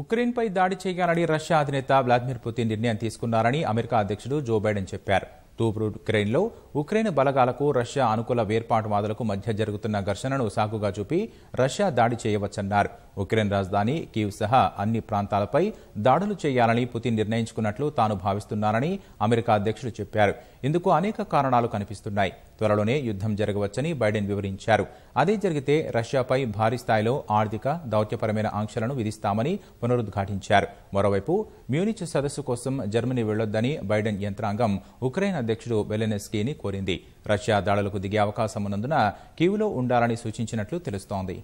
ఉక్రెయిన్పై దాడి చేయాలని రష్యా అధినేత వ్లాదిమిర్ పుతిన్ నిర్ణయం తీసుకున్నారని అమెరికా అధ్యక్షుడు జో బైడెన్ చెప్పారు తూర్పు ఉక్రెయిన్లో ఉక్రెయిన్ బలగాలకు రష్యా అనుకూల వేర్పాటువాదులకు మధ్య జరుగుతున్న ఘర్షణను సాకుగా చూపి రష్యా దాడి చేయవచ్చన్నారు ఉక్రెయిన్ రాజధాని కీవ్ సహా అన్ని ప్రాంతాలపై దాడులు చేయాలని పుతిన్ నిర్ణయించుకున్నట్లు తాను భావిస్తున్నానని అమెరికా అధ్యక్షుడు చెప్పారు ఇందుకు అనేక కారణాలు కనిపిస్తున్నాయి త్వరలోనే యుద్ధం జరగవచ్చని బైడెన్ వివరించారు అదే జరిగితే రష్యాపై భారీ స్థాయిలో ఆర్థిక దౌత్యపరమైన ఆంక్షలను విధిస్తామని పునరుద్ఘాటించారు మరోవైపు మ్యూనిచ్ సదస్సు కోసం జర్మనీ వెళ్లొద్దని బైడెన్ యంత్రాంగం ఉక్రెయిన్ అధ్యక్షుడు బెలెనెస్కీని కోరింది రష్యా దాడులకు దిగే అవకాశం ఉన్నందున కీవ్లో ఉండాలని సూచించినట్లు తెలుస్తోంది